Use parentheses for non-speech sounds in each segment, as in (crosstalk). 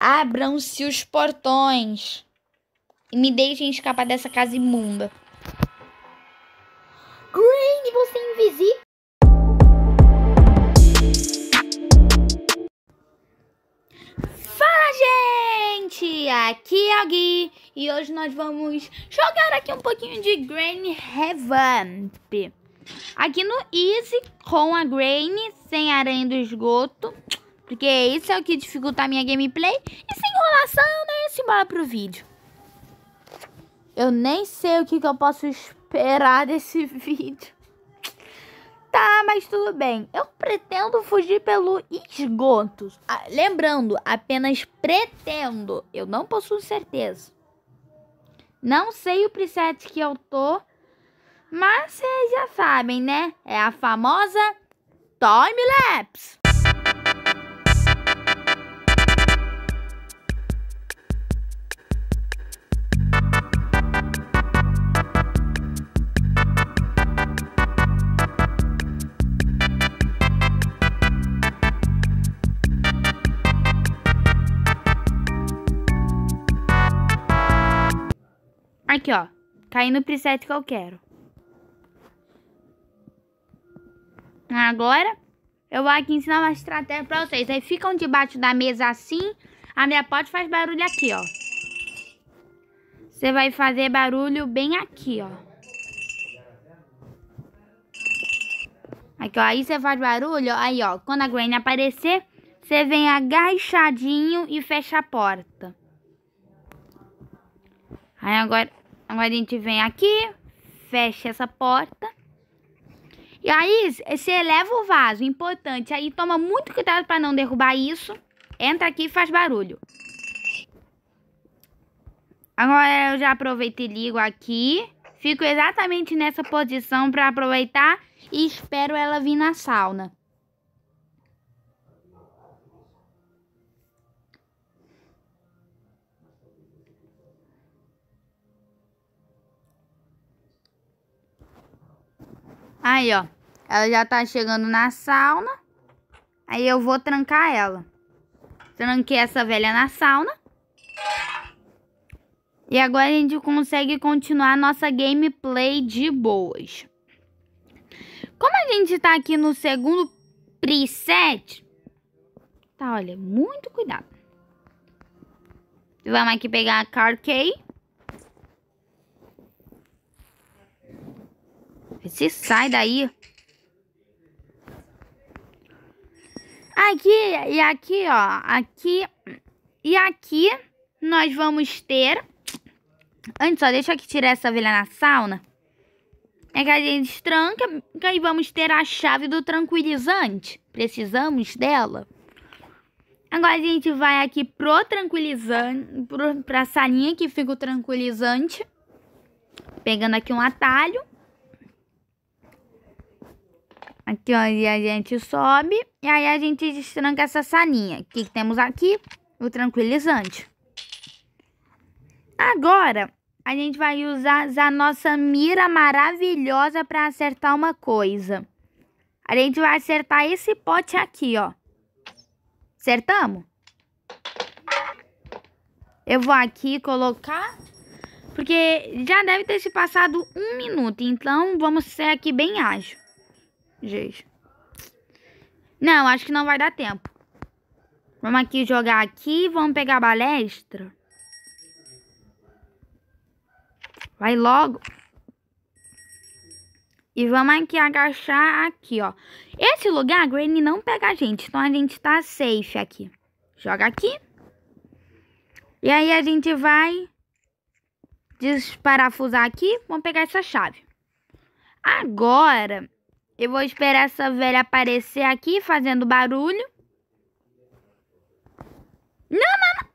Abram-se os portões e me deixem escapar dessa casa imunda. Green, você é invisível. Fala, gente! Aqui é o Gui e hoje nós vamos jogar aqui um pouquinho de Grain Revamp. Aqui no Easy, com a Grain, sem aranha do esgoto. Porque isso é o que dificulta a minha gameplay. E sem enrolação, né? Simbora pro vídeo. Eu nem sei o que, que eu posso esperar desse (laughs) vídeo. Tá, mas tudo bem. Eu pretendo fugir pelo esgoto. Ah, lembrando, apenas pretendo. Eu não possuo certeza. Não sei o preset que eu tô. Mas vocês já sabem, né? É a famosa time lapse. Aqui, ó. Caí tá no preset que eu quero. Agora, eu vou aqui ensinar uma estratégia pra vocês. Aí ficam debaixo da mesa assim. A minha pote faz barulho aqui, ó. Você vai fazer barulho bem aqui, ó. Aqui, ó. Aí você faz barulho, aí, ó. Quando a graine aparecer, você vem agachadinho e fecha a porta. Aí agora... Agora a gente vem aqui, fecha essa porta. E aí, você eleva o vaso, importante. Aí toma muito cuidado para não derrubar isso. Entra aqui e faz barulho. Agora eu já aproveito e ligo aqui. Fico exatamente nessa posição para aproveitar e espero ela vir na sauna. Aí, ó. Ela já tá chegando na sauna. Aí eu vou trancar ela. Tranquei essa velha na sauna. E agora a gente consegue continuar nossa gameplay de boas. Como a gente tá aqui no segundo preset... Tá, olha, muito cuidado. Vamos aqui pegar a Car Key. Se sai daí. Aqui e aqui, ó. Aqui e aqui nós vamos ter... Antes, ó, deixa eu aqui tirar essa velha na sauna. É que a gente tranca e vamos ter a chave do tranquilizante. Precisamos dela. Agora a gente vai aqui pro tranquilizante, pro, pra salinha que fica o tranquilizante. Pegando aqui um atalho. Aqui, ó, e a gente sobe. E aí a gente destranca essa saninha. O que, que temos aqui? O tranquilizante. Agora, a gente vai usar a nossa mira maravilhosa para acertar uma coisa. A gente vai acertar esse pote aqui, ó. Acertamos? Eu vou aqui colocar, porque já deve ter se passado um minuto, então vamos ser aqui bem ágil. Gente. Não, acho que não vai dar tempo. Vamos aqui jogar aqui. Vamos pegar a balestra. Vai logo. E vamos aqui agachar aqui, ó. Esse lugar, a Granny não pega a gente. Então, a gente tá safe aqui. Joga aqui. E aí, a gente vai desparafusar aqui. Vamos pegar essa chave. Agora, eu vou esperar essa velha aparecer aqui fazendo barulho. Não, não,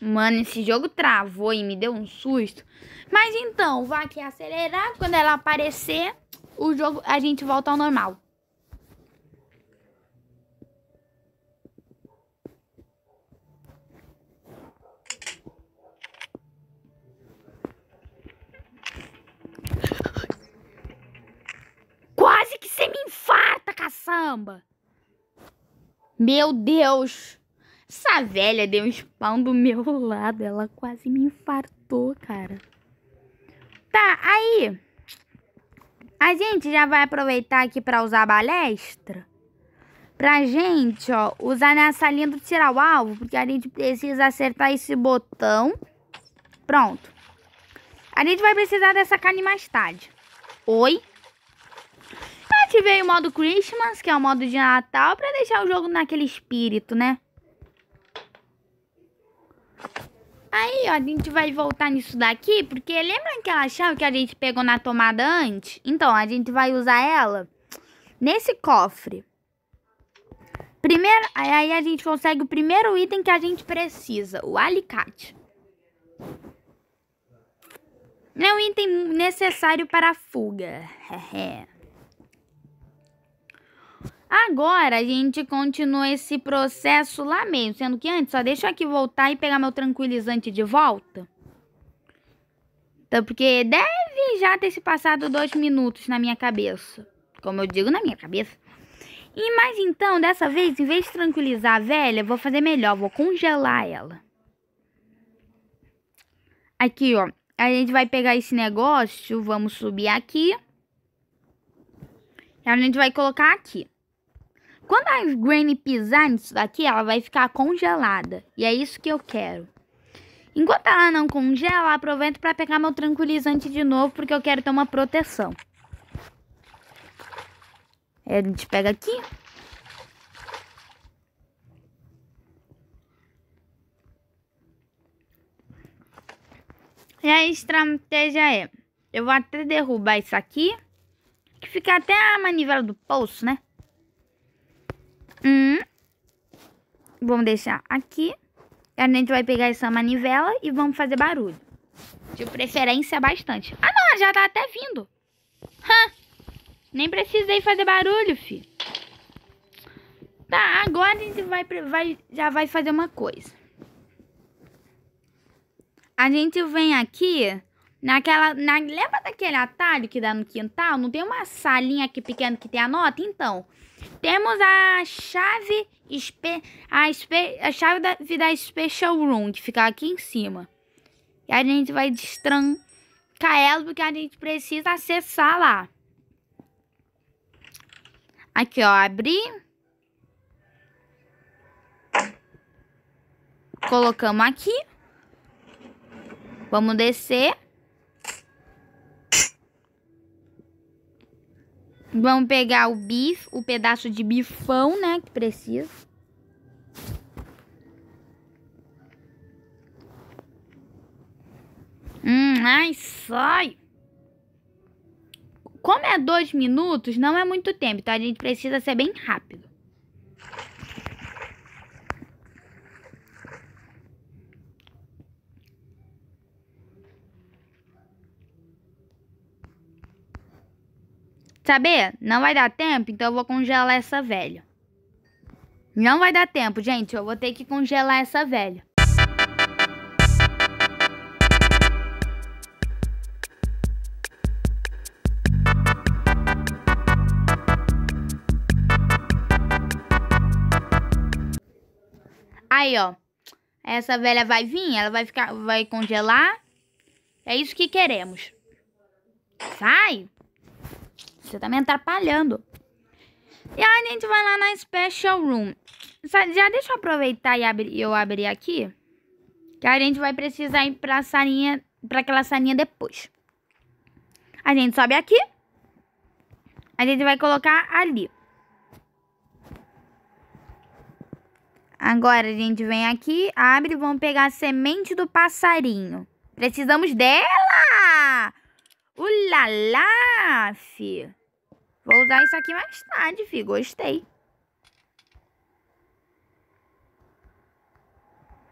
não. Mano, esse jogo travou e me deu um susto. Mas então, vai aqui acelerar. Quando ela aparecer, o jogo, a gente volta ao normal. caçamba! Meu Deus! Essa velha deu um spawn do meu lado. Ela quase me infartou, cara. Tá, aí. A gente já vai aproveitar aqui para usar a balestra. Pra gente, ó, usar nessa linha do tirar o alvo. Porque a gente precisa acertar esse botão. Pronto. A gente vai precisar dessa carne mais tarde. Oi? ativei o modo Christmas, que é o modo de Natal, pra deixar o jogo naquele espírito, né? Aí, ó, a gente vai voltar nisso daqui, porque lembra aquela chave que a gente pegou na tomada antes? Então, a gente vai usar ela nesse cofre. Primeiro, aí a gente consegue o primeiro item que a gente precisa, o alicate. É um item necessário para a fuga. (laughs) É, é. Agora a gente continua esse processo lá mesmo, sendo que antes, só deixa eu aqui voltar e pegar meu tranquilizante de volta. Então, porque deve já ter se passado dois minutos na minha cabeça. Como eu digo, na minha cabeça. E mais então, dessa vez, em vez de tranquilizar a velha, vou fazer melhor, vou congelar ela. Aqui, ó. A gente vai pegar esse negócio, vamos subir aqui. E a gente vai colocar aqui. Quando a Granny pisar nisso daqui, ela vai ficar congelada. E é isso que eu quero. Enquanto ela não congela, aproveito para pegar meu tranquilizante de novo, porque eu quero ter uma proteção. A gente pega aqui. E a estratégia é, eu vou até derrubar isso aqui, que fica até a manivela do pulso, né? Hum. Vamos deixar aqui. A gente vai pegar essa manivela e vamos fazer barulho. De preferência bastante. Ah, não, já tá até vindo. Hã? Nem precisei fazer barulho, filho. Tá, agora a gente vai, vai, já vai fazer uma coisa. A gente vem aqui Naquela. Na, lembra daquele atalho que dá no quintal? Não tem uma salinha aqui pequena que tem a nota? Então. Temos a chave. A, a chave da, da Special Room, que fica aqui em cima. E a gente vai destrancar ela porque a gente precisa acessar lá. Aqui, ó, Abri. Colocamos aqui. Vamos descer. Vamos pegar o bife, o pedaço de bifão, né, que precisa. Hum, ai, sai! Como é dois minutos, não é muito tempo, então a gente precisa ser bem rápido. Saber? Não vai dar tempo, então eu vou congelar essa velha. Não vai dar tempo, gente. Eu vou ter que congelar essa velha. Aí, ó. Essa velha vai vir, ela vai ficar, vai congelar. É isso que queremos. Sai! Você tá me atrapalhando. E aí a gente vai lá na Special Room. Já deixa eu aproveitar e abrir, eu abrir aqui. Que a gente vai precisar ir pra salinha, pra aquela salinha depois. A gente sobe aqui. A gente vai colocar ali. Agora a gente vem aqui, abre e vamos pegar a semente do passarinho. Precisamos dela! Ulala, fi. Vou usar isso aqui mais tarde, fi. Gostei.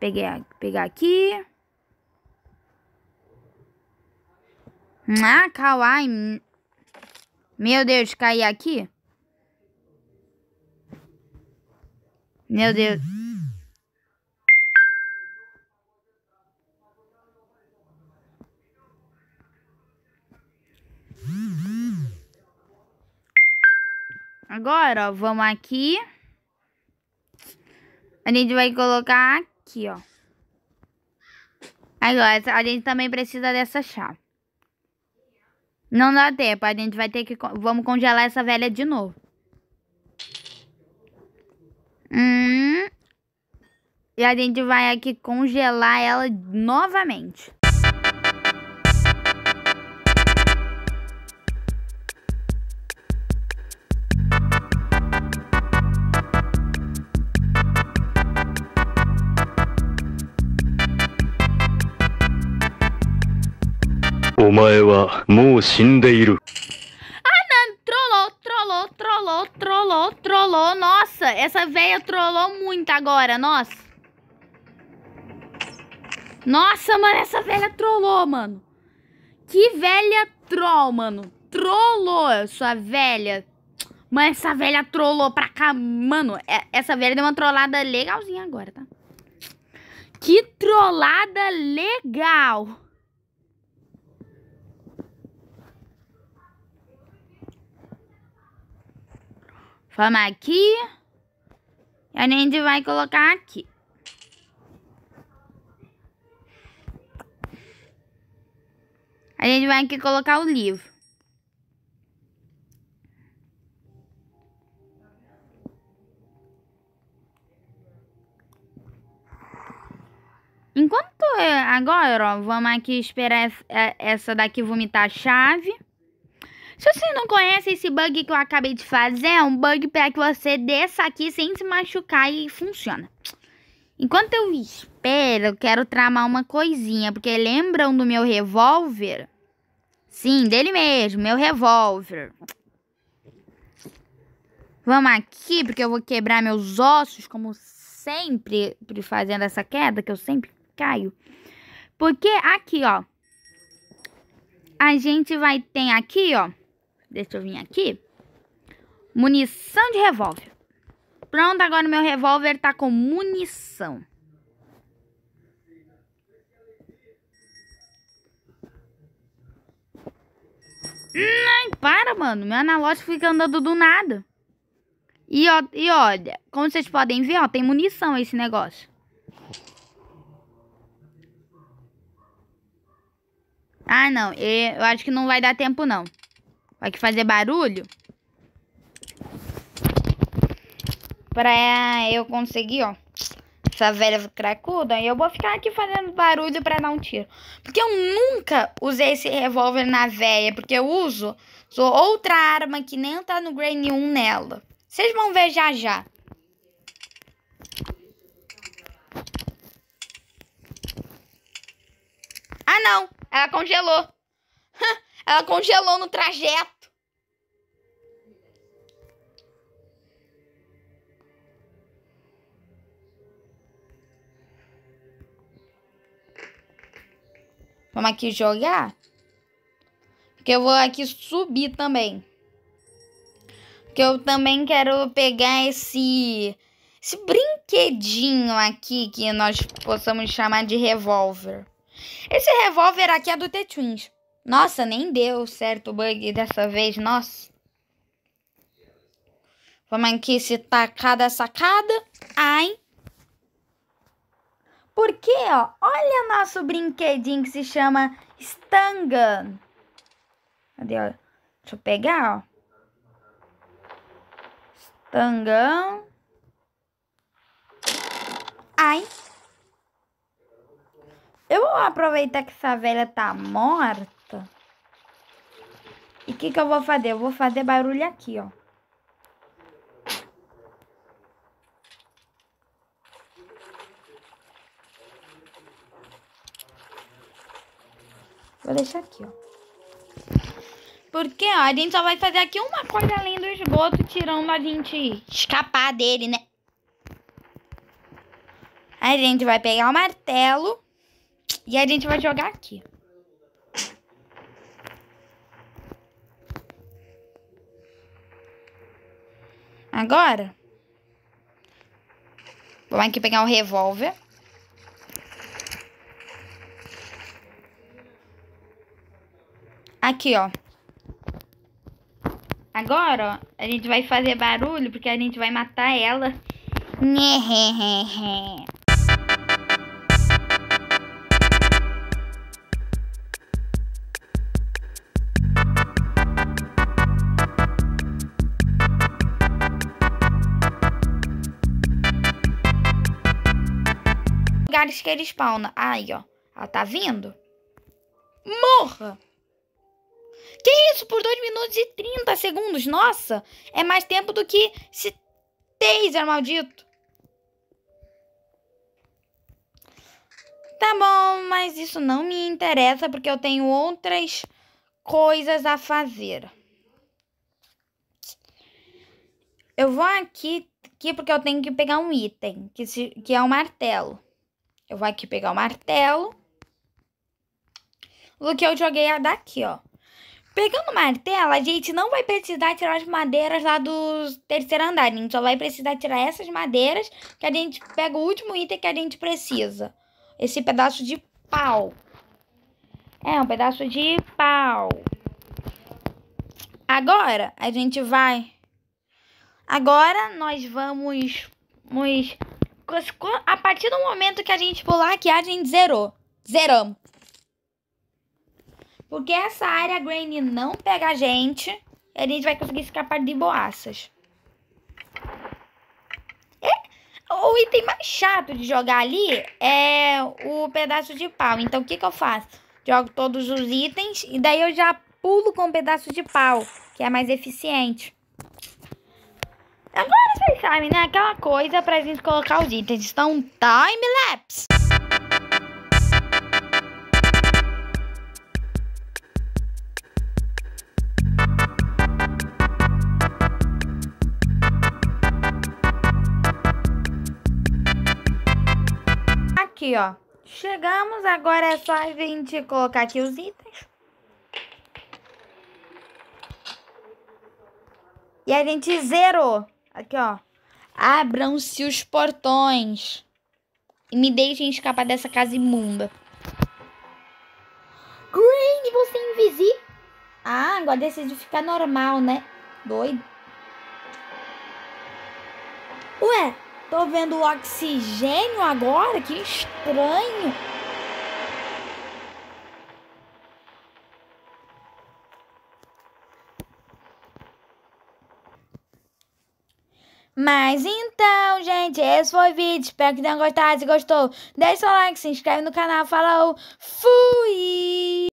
Peguei, pegar aqui. Ah, kawaii. Meu Deus, caí aqui? Meu Deus. Uhum. agora, ó, vamos aqui. A gente vai colocar aqui, ó. Agora, a gente também precisa dessa chave. Não dá tempo, a gente vai ter que... Vamos congelar essa velha de novo. Hum... E a gente vai aqui congelar ela novamente. お前はもう死んでいる。trollou, trollou, trollou, trollou. Nossa, essa velha trollou muito agora, nossa. Nossa, mano, essa velha trollou, mano. Que velha troll, mano. Trollou, sua velha. Mano, essa velha trollou pra cá. Mano, é, essa velha deu uma trollada legalzinha agora, tá? Que trollada legal. Vamos aqui. E a gente vai colocar aqui. A gente vai aqui colocar o livro. Enquanto agora, ó, vamos aqui esperar essa daqui vomitar a chave. Se você não conhece esse bug que eu acabei de fazer, é um bug para que você desça aqui sem se machucar e funciona. Enquanto eu espero, eu quero tramar uma coisinha, porque lembram do meu revólver? Sim, dele mesmo, meu revólver. Vamos aqui, porque eu vou quebrar meus ossos, como sempre, fazendo essa queda, que eu sempre caio. Porque aqui, ó, a gente vai ter aqui, ó, Deixa eu vir aqui. Munição de revólver. Pronto, agora meu revólver tá com munição. Não, para, mano. Meu analógico fica andando do nada. E, ó, e olha, como vocês podem ver, ó, tem munição esse negócio. Ah, não. Eu acho que não vai dar tempo, não. Vai que fazer barulho. Pra eu conseguir, ó. Essa velha cracuda. E eu vou ficar aqui fazendo barulho pra dar um tiro. Porque eu nunca usei esse revólver na velha. Porque eu uso sou outra arma que nem tá no Grain 1 nela. Vocês vão ver já já. Ah, não. Ela congelou. (laughs) Ela congelou no trajeto. Vamos aqui jogar. Porque eu vou aqui subir também. Porque eu também quero pegar esse... Esse brinquedinho aqui que nós possamos chamar de revólver. Esse revólver aqui é do The Twins. Nossa, nem deu certo o bug dessa vez, nossa. Vamos aqui se tacar da sacada. Ai. Porque, ó, olha nosso brinquedinho que se chama Stangan. Cadê, ó? Deixa eu pegar, ó. Stangan. Ai. Eu vou aproveitar que essa velha tá morta. E o que, que eu vou fazer? Eu vou fazer barulho aqui, ó. Vou deixar aqui, ó. Porque, ó, a gente só vai fazer aqui uma coisa além do esgoto, tirando a gente escapar dele, né? A gente vai pegar o martelo e a gente vai jogar aqui. Agora, vamos aqui pegar o revólver. Aqui, ó. Agora, ó, a gente vai fazer barulho porque a gente vai matar ela. (laughs) (laughs) lugares que ele spawna. Aí, ó. Ela tá vindo. Morra! Que isso? Por 2 minutos e 30 segundos? Nossa! É mais tempo do que esse taser maldito. Tá bom, mas isso não me interessa porque eu tenho outras coisas a fazer. Eu vou aqui, aqui porque eu tenho que pegar um item, que, se, que é o um martelo. Eu vou aqui pegar o martelo. Do que eu joguei é a daqui, ó. Pegando o martelo, a gente não vai precisar tirar as madeiras lá do terceiro andar. A gente só vai precisar tirar essas madeiras que a gente pega o último item que a gente precisa. Esse pedaço de pau. É, um pedaço de pau. Agora, a gente vai... Agora, nós vamos... vamos a partir do momento que a gente pular aqui, a gente zerou. Zeramos. Porque essa área Granny não pega a gente. a gente vai conseguir escapar de boaças. É, o item mais chato de jogar ali é o pedaço de pau. Então o que, que eu faço? Jogo todos os itens e daí eu já pulo com um pedaço de pau, que é mais eficiente. Agora vocês sabem, né? Aquela coisa pra gente colocar os itens. então time-lapse. Aqui, ó. Chegamos, agora é só a gente colocar aqui os itens. E a gente zerou. Aqui, ó. Abram-se os portões e me deixem escapar dessa casa imunda. Green, você é invisível? Ah, agora decidiu ficar normal, né? Doido. Ué, tô vendo o oxigênio agora? Que estranho. Mas então, gente, esse foi o vídeo. Espero que tenham gostado. Se gostou, deixa seu like, se inscreve no canal. Falou, fui!